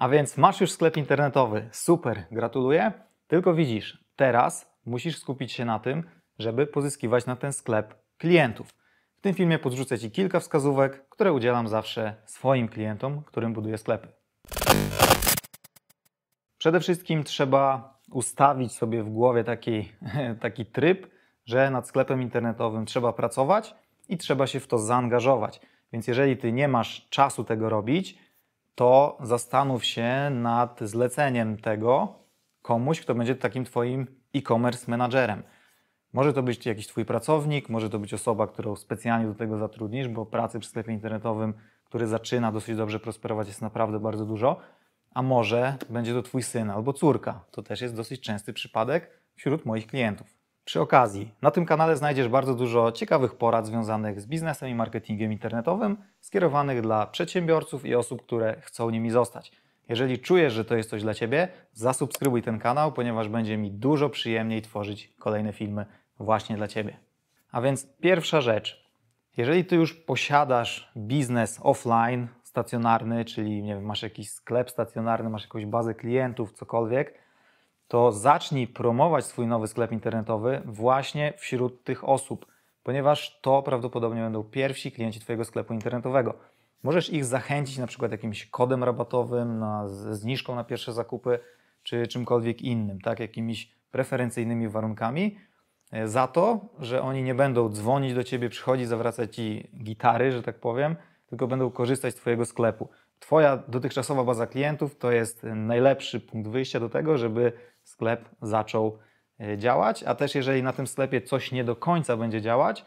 A więc masz już sklep internetowy. Super, gratuluję. Tylko widzisz, teraz musisz skupić się na tym, żeby pozyskiwać na ten sklep klientów. W tym filmie podrzucę Ci kilka wskazówek, które udzielam zawsze swoim klientom, którym buduję sklepy. Przede wszystkim trzeba ustawić sobie w głowie taki, taki tryb, że nad sklepem internetowym trzeba pracować i trzeba się w to zaangażować. Więc jeżeli Ty nie masz czasu tego robić, to zastanów się nad zleceniem tego komuś, kto będzie takim Twoim e-commerce menadżerem. Może to być jakiś Twój pracownik, może to być osoba, którą specjalnie do tego zatrudnisz, bo pracy przy sklepie internetowym, który zaczyna dosyć dobrze prosperować, jest naprawdę bardzo dużo. A może będzie to Twój syn albo córka. To też jest dosyć częsty przypadek wśród moich klientów. Przy okazji, na tym kanale znajdziesz bardzo dużo ciekawych porad związanych z biznesem i marketingiem internetowym, skierowanych dla przedsiębiorców i osób, które chcą nimi zostać. Jeżeli czujesz, że to jest coś dla Ciebie, zasubskrybuj ten kanał, ponieważ będzie mi dużo przyjemniej tworzyć kolejne filmy właśnie dla Ciebie. A więc pierwsza rzecz. Jeżeli Ty już posiadasz biznes offline, stacjonarny, czyli nie wiem, masz jakiś sklep stacjonarny, masz jakąś bazę klientów, cokolwiek, to zacznij promować swój nowy sklep internetowy właśnie wśród tych osób, ponieważ to prawdopodobnie będą pierwsi klienci Twojego sklepu internetowego. Możesz ich zachęcić na przykład jakimś kodem rabatowym, na, zniżką na pierwsze zakupy, czy czymkolwiek innym, tak? jakimiś preferencyjnymi warunkami, e, za to, że oni nie będą dzwonić do ciebie, przychodzić, zawracać ci gitary, że tak powiem, tylko będą korzystać z Twojego sklepu. Twoja dotychczasowa baza klientów to jest y, najlepszy punkt wyjścia do tego, żeby sklep zaczął y, działać, a też jeżeli na tym sklepie coś nie do końca będzie działać,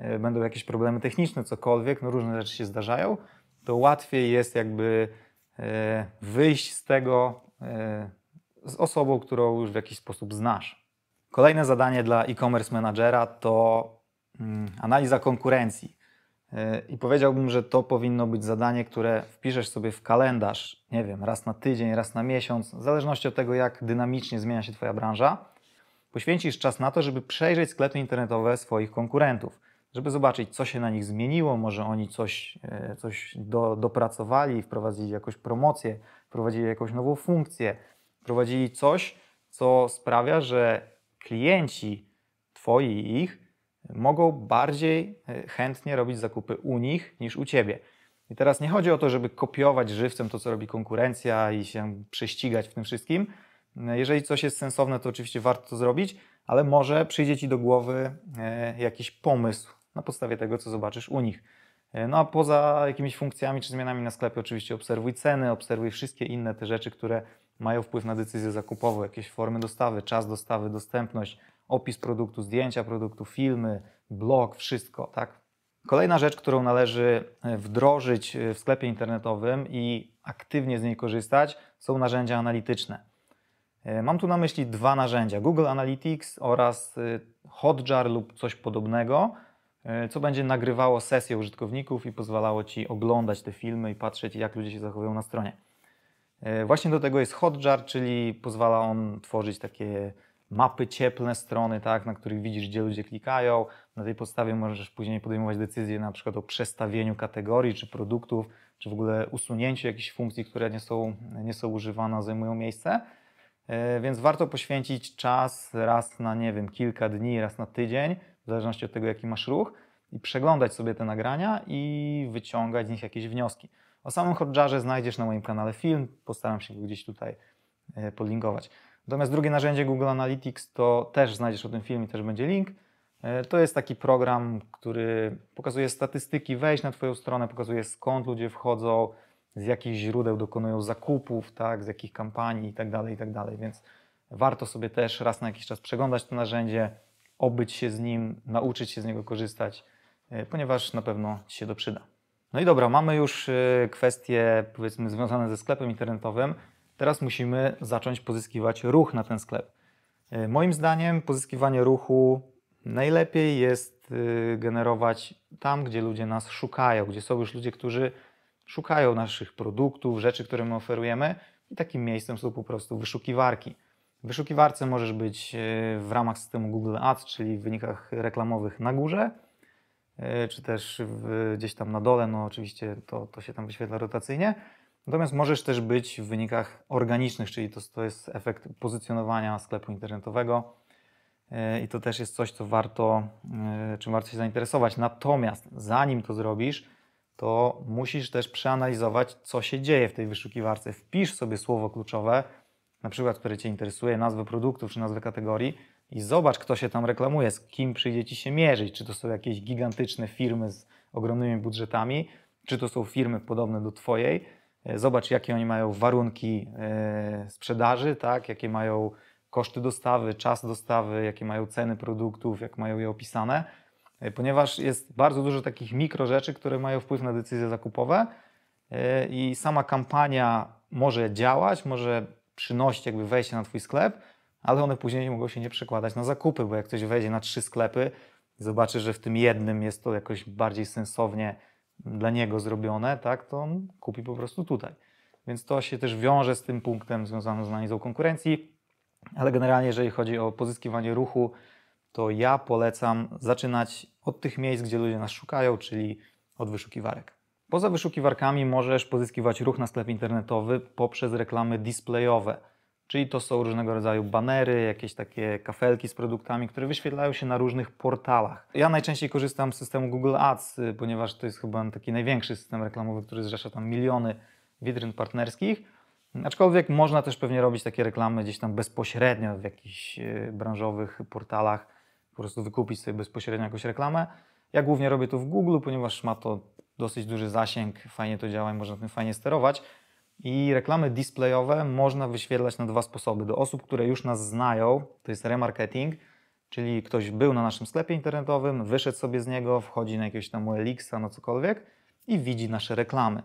y, będą jakieś problemy techniczne, cokolwiek, no różne rzeczy się zdarzają, to łatwiej jest jakby wyjść z tego z osobą, którą już w jakiś sposób znasz. Kolejne zadanie dla e-commerce menadżera to mm, analiza konkurencji. E, I powiedziałbym, że to powinno być zadanie, które wpiszesz sobie w kalendarz, nie wiem, raz na tydzień, raz na miesiąc, w zależności od tego, jak dynamicznie zmienia się Twoja branża. Poświęcisz czas na to, żeby przejrzeć sklepy internetowe swoich konkurentów, żeby zobaczyć, co się na nich zmieniło, może oni coś, e, coś do, dopracowali, wprowadzili jakąś promocję, wprowadzili jakąś nową funkcję, wprowadzili coś, co sprawia, że klienci Twoi i ich mogą bardziej e, chętnie robić zakupy u nich niż u ciebie. I teraz nie chodzi o to, żeby kopiować żywcem to, co robi konkurencja i się prześcigać w tym wszystkim. E, jeżeli coś jest sensowne, to oczywiście warto to zrobić, ale może przyjdzie ci do głowy e, jakiś pomysł na podstawie tego, co zobaczysz u nich. No a poza jakimiś funkcjami czy zmianami na sklepie, oczywiście obserwuj ceny, obserwuj wszystkie inne te rzeczy, które mają wpływ na decyzję zakupową, jakieś formy dostawy, czas dostawy, dostępność, opis produktu, zdjęcia produktu, filmy, blog, wszystko, tak? Kolejna rzecz, którą należy e, wdrożyć e, w sklepie internetowym i aktywnie z niej korzystać, są narzędzia analityczne. E, mam tu na myśli dwa narzędzia: Google Analytics oraz Hotjar lub coś podobnego, co będzie nagrywało sesje użytkowników i pozwalało ci oglądać te filmy i patrzeć, jak ludzie się zachowują na stronie. Właśnie do tego jest Hotjar, czyli pozwala on tworzyć takie mapy cieplne strony, tak, na których widzisz, gdzie ludzie klikają. Na tej podstawie możesz później podejmować decyzje na przykład o przestawieniu kategorii czy produktów, czy w ogóle usunięciu jakichś funkcji, które nie są, nie są używane, zajmują miejsce. E, więc warto poświęcić czas raz na, nie wiem, kilka dni, raz na tydzień, w zależności od tego, jaki masz ruch, i przeglądać sobie te nagrania i wyciągać z nich jakieś wnioski. O samym Hodżarze znajdziesz na moim kanale film, postaram się go gdzieś tutaj e, podlinkować. Natomiast drugie narzędzie Google Analytics to też znajdziesz o tym filmie, też będzie link. E, to jest taki program, który pokazuje statystyki wejść na Twoją stronę, pokazuje skąd ludzie wchodzą, z jakich źródeł dokonują zakupów, tak, z jakich kampanii itd., tak itd. Tak Więc warto sobie też raz na jakiś czas przeglądać to narzędzie, obyć się z nim, nauczyć się z niego korzystać, e, ponieważ na pewno Ci się doprzyda. No i dobra, mamy już e, kwestie powiedzmy związane ze sklepem internetowym. Teraz musimy zacząć pozyskiwać ruch na ten sklep. E, moim zdaniem pozyskiwanie ruchu najlepiej jest y, generować tam, gdzie ludzie nas szukają, gdzie są już ludzie, którzy szukają naszych produktów, rzeczy, które my oferujemy i takim miejscem są po prostu wyszukiwarki. W wyszukiwarce możesz być e, w ramach systemu Google Ads, czyli w wynikach reklamowych na górze, e, czy też w, gdzieś tam na dole, no oczywiście to, to się tam wyświetla rotacyjnie, Natomiast możesz też być w wynikach organicznych, czyli to, to jest efekt pozycjonowania sklepu internetowego e, i to też jest coś, co warto, e, czym warto się zainteresować. Natomiast zanim to zrobisz, to musisz też przeanalizować, co się dzieje w tej wyszukiwarce. Wpisz sobie słowo kluczowe, na przykład, które Cię interesuje, nazwę produktów czy nazwę kategorii i zobacz, kto się tam reklamuje, z kim przyjdzie Ci się mierzyć. Czy to są jakieś gigantyczne firmy z ogromnymi budżetami, czy to są firmy podobne do Twojej E, zobacz, jakie oni mają warunki e, sprzedaży, tak? jakie mają koszty dostawy, czas dostawy, jakie mają ceny produktów, jak mają je opisane, e, ponieważ jest bardzo dużo takich mikro rzeczy, które mają wpływ na decyzje zakupowe i sama kampania może działać, może przynosić jakby wejście na Twój sklep, ale one później mogą się nie przekładać na zakupy, bo jak ktoś wejdzie na trzy sklepy i zobaczy, że w tym jednym jest to jakoś bardziej sensownie dla niego zrobione, tak, to on kupi po prostu tutaj. Więc to się też wiąże z tym punktem związanym z analizą konkurencji, ale generalnie jeżeli chodzi o pozyskiwanie ruchu, to ja polecam zaczynać od tych miejsc, gdzie ludzie nas szukają, czyli od wyszukiwarek. Poza wyszukiwarkami możesz pozyskiwać ruch na sklep internetowy poprzez reklamy displayowe. Czyli to są różnego rodzaju banery, jakieś takie kafelki z produktami, które wyświetlają się na różnych portalach. Ja najczęściej korzystam z systemu Google Ads, y, ponieważ to jest chyba taki największy system reklamowy, który zrzesza tam miliony witryn partnerskich. Aczkolwiek można też pewnie robić takie reklamy gdzieś tam bezpośrednio w jakichś y, branżowych portalach, po prostu wykupić sobie bezpośrednio jakąś reklamę. Ja głównie robię to w Google, ponieważ ma to dosyć duży zasięg, fajnie to działa i można tym fajnie sterować. I reklamy displayowe można wyświetlać na dwa sposoby. Do osób, które już nas znają, to jest remarketing, czyli ktoś był na naszym sklepie internetowym, wyszedł sobie z niego, wchodzi na jakieś tam ULX, no cokolwiek i widzi nasze reklamy.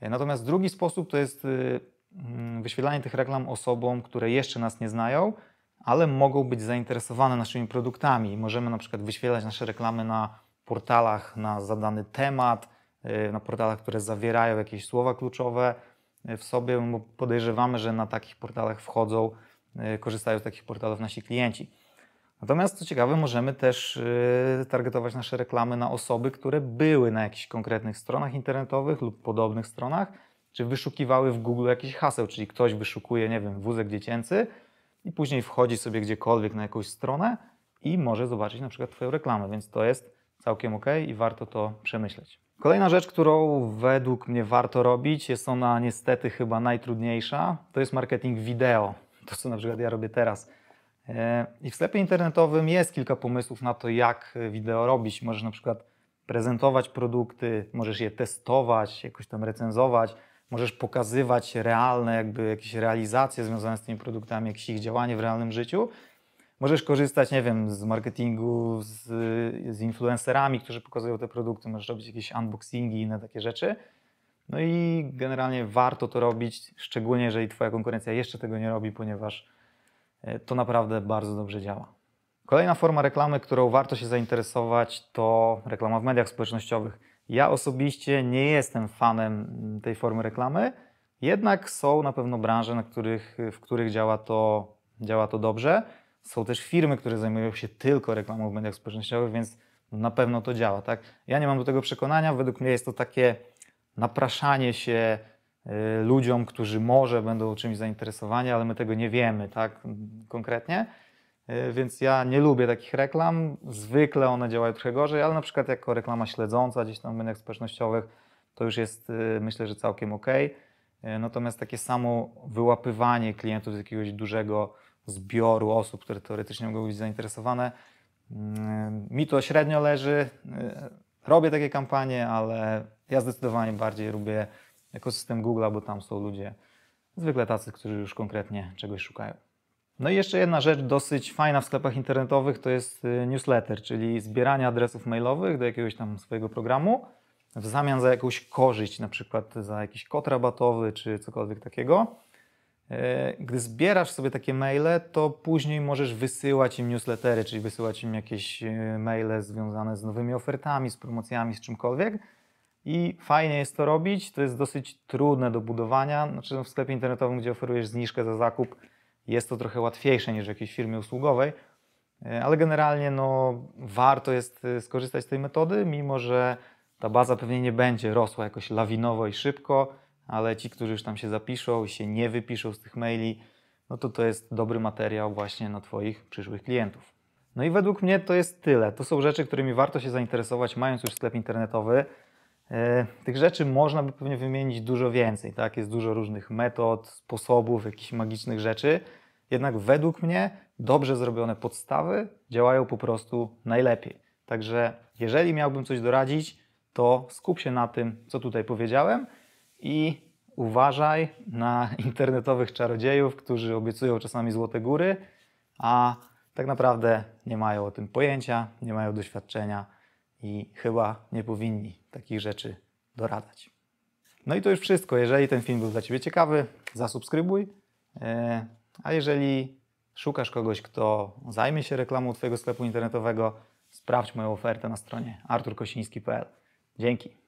E, natomiast drugi sposób to jest y, mm, wyświetlanie tych reklam osobom, które jeszcze nas nie znają, ale mogą być zainteresowane naszymi produktami. Możemy na przykład wyświetlać nasze reklamy na portalach na zadany temat, y, na portalach, które zawierają jakieś słowa kluczowe, w sobie, bo podejrzewamy, że na takich portalach wchodzą, e, korzystają z takich portalów nasi klienci. Natomiast co ciekawe, możemy też e, targetować nasze reklamy na osoby, które były na jakichś konkretnych stronach internetowych lub podobnych stronach, czy wyszukiwały w Google jakieś haseł, czyli ktoś wyszukuje, nie wiem, wózek dziecięcy i później wchodzi sobie gdziekolwiek na jakąś stronę i może zobaczyć na przykład Twoją reklamę, więc to jest całkiem ok i warto to przemyśleć. Kolejna rzecz, którą według mnie warto robić, jest ona niestety chyba najtrudniejsza, to jest marketing wideo. To, co na przykład ja robię teraz. E, I w sklepie internetowym jest kilka pomysłów na to, jak wideo robić. Możesz na przykład prezentować produkty, możesz je testować, jakoś tam recenzować, możesz pokazywać realne jakby jakieś realizacje związane z tymi produktami, jakieś ich działanie w realnym życiu. Możesz korzystać, nie wiem, z marketingu, z, z influencerami, którzy pokazują te produkty, możesz robić jakieś unboxingi i inne takie rzeczy. No i generalnie warto to robić, szczególnie jeżeli Twoja konkurencja jeszcze tego nie robi, ponieważ e, to naprawdę bardzo dobrze działa. Kolejna forma reklamy, którą warto się zainteresować, to reklama w mediach społecznościowych. Ja osobiście nie jestem fanem mm, tej formy reklamy, jednak są na pewno branże, na których, w których działa to, działa to dobrze. Są też firmy, które zajmują się tylko reklamą w mediach społecznościowych, więc na pewno to działa, tak? Ja nie mam do tego przekonania. Według mnie jest to takie napraszanie się e, ludziom, którzy może będą czymś zainteresowani, ale my tego nie wiemy, tak? Konkretnie. E, więc ja nie lubię takich reklam. Zwykle one działają trochę gorzej, ale na przykład jako reklama śledząca gdzieś tam w mediach społecznościowych, to już jest e, myślę, że całkiem ok. Natomiast takie samo wyłapywanie klientów z jakiegoś dużego zbioru osób, które teoretycznie mogą być zainteresowane. Mi to średnio leży. Robię takie kampanie, ale ja zdecydowanie bardziej lubię ekosystem Google, bo tam są ludzie zwykle tacy, którzy już konkretnie czegoś szukają. No i jeszcze jedna rzecz dosyć fajna w sklepach internetowych to jest y, newsletter, czyli zbieranie adresów mailowych do jakiegoś tam swojego programu w zamian za jakąś korzyść, na przykład za jakiś kod rabatowy czy cokolwiek takiego. E, gdy zbierasz sobie takie maile, to później możesz wysyłać im newslettery, czyli wysyłać im jakieś e, maile związane z nowymi ofertami, z promocjami, z czymkolwiek. I fajnie jest to robić. To jest dosyć trudne do budowania. Znaczy, no, w sklepie internetowym, gdzie oferujesz zniżkę za zakup, jest to trochę łatwiejsze niż w jakiejś firmie usługowej. E, ale generalnie no, warto jest skorzystać z tej metody, mimo że ta baza pewnie nie będzie rosła jakoś lawinowo i szybko ale ci, którzy już tam się zapiszą i się nie wypiszą z tych maili, no to to jest dobry materiał właśnie na Twoich przyszłych klientów. No i według mnie to jest tyle. To są rzeczy, którymi warto się zainteresować, mając już sklep internetowy. E, tych rzeczy można by pewnie wymienić dużo więcej, tak? Jest dużo różnych metod, sposobów, jakichś magicznych rzeczy. Jednak według mnie dobrze zrobione podstawy działają po prostu najlepiej. Także jeżeli miałbym coś doradzić, to skup się na tym, co tutaj powiedziałem i uważaj na internetowych czarodziejów, którzy obiecują czasami złote góry, a tak naprawdę nie mają o tym pojęcia, nie mają doświadczenia i chyba nie powinni takich rzeczy doradzać. No i to już wszystko. Jeżeli ten film był dla Ciebie ciekawy, zasubskrybuj. E, a jeżeli szukasz kogoś, kto zajmie się reklamą Twojego sklepu internetowego, sprawdź moją ofertę na stronie arturkosiński.pl. Dzięki.